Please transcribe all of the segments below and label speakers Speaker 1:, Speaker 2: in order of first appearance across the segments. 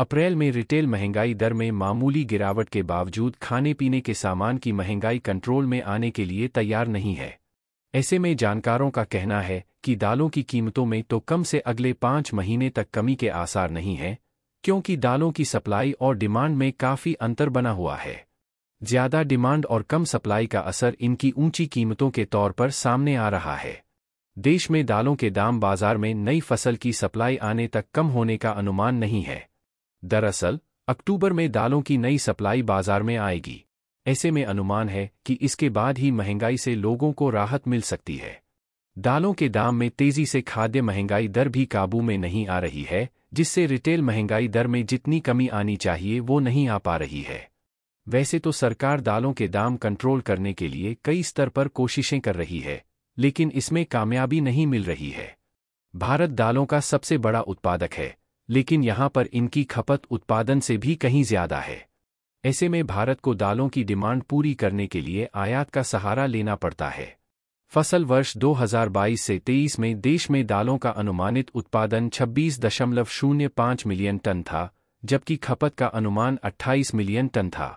Speaker 1: अप्रैल में रिटेल महंगाई दर में मामूली गिरावट के बावजूद खाने पीने के सामान की महंगाई कंट्रोल में आने के लिए तैयार नहीं है ऐसे में जानकारों का कहना है कि दालों की कीमतों में तो कम से अगले पाँच महीने तक कमी के आसार नहीं हैं क्योंकि दालों की सप्लाई और डिमांड में काफ़ी अंतर बना हुआ है ज़्यादा डिमांड और कम सप्लाई का असर इनकी ऊंची कीमतों के तौर पर सामने आ रहा है देश में दालों के दाम बाजार में नई फसल की सप्लाई आने तक कम होने का अनुमान नहीं है दरअसल अक्टूबर में दालों की नई सप्लाई बाजार में आएगी ऐसे में अनुमान है कि इसके बाद ही महंगाई से लोगों को राहत मिल सकती है दालों के दाम में तेजी से खाद्य महंगाई दर भी काबू में नहीं आ रही है जिससे रिटेल महंगाई दर में जितनी कमी आनी चाहिए वो नहीं आ पा रही है वैसे तो सरकार दालों के दाम कंट्रोल करने के लिए कई स्तर पर कोशिशें कर रही है लेकिन इसमें कामयाबी नहीं मिल रही है भारत दालों का सबसे बड़ा उत्पादक है लेकिन यहां पर इनकी खपत उत्पादन से भी कहीं ज्यादा है ऐसे में भारत को दालों की डिमांड पूरी करने के लिए आयात का सहारा लेना पड़ता है फसल वर्ष 2022 से 23 में देश में दालों का अनुमानित उत्पादन 26.05 मिलियन टन था जबकि खपत का अनुमान 28 मिलियन टन था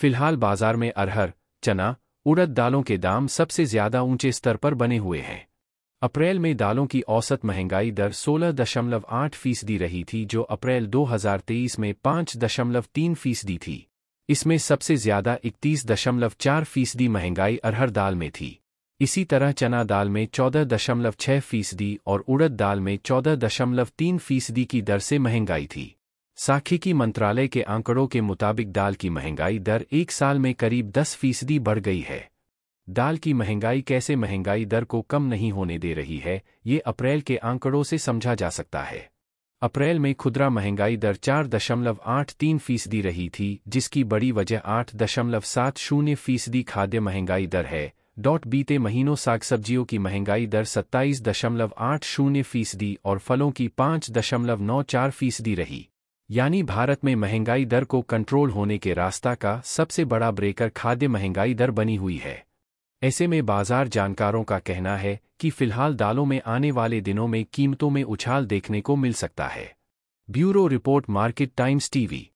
Speaker 1: फिलहाल बाजार में अरहर चना उड़द दालों के दाम सबसे ज्यादा ऊंचे स्तर पर बने हुए हैं अप्रैल में दालों की औसत महंगाई दर 16.8 फीसदी रही थी जो अप्रैल 2023 में 5.3 फीसदी थी इसमें सबसे ज्यादा 31.4 फीसदी महंगाई अरहर दाल में थी इसी तरह चना दाल में 14.6 फीसदी और उड़द दाल में 14.3 फीसदी की दर से महंगाई थी साखिकी मंत्रालय के आंकड़ों के मुताबिक दाल की महंगाई दर एक साल में करीब 10 फीसदी बढ़ गई है दाल की महंगाई कैसे महंगाई दर को कम नहीं होने दे रही है ये अप्रैल के आंकड़ों से समझा जा सकता है अप्रैल में खुदरा महंगाई दर चार दशमलव आठ तीन फीसदी रही थी जिसकी बड़ी वजह आठ दशमलव सात शून्य फीसदी खाद्य महंगाई दर है डॉट बीते महीनों साग सब्जियों की महंगाई दर सत्ताईस दशमलव आठ शून्य फीसदी और फलों की पाँच दशमलव नौ चार फीसदी रही यानी भारत में महंगाई दर को कंट्रोल होने के रास्ता का सबसे बड़ा ब्रेकर खाद्य महंगाई दर बनी हुई है ऐसे में बाजार जानकारों का कहना है कि फिलहाल दालों में आने वाले दिनों में कीमतों में उछाल देखने को मिल सकता है bureau report market times TV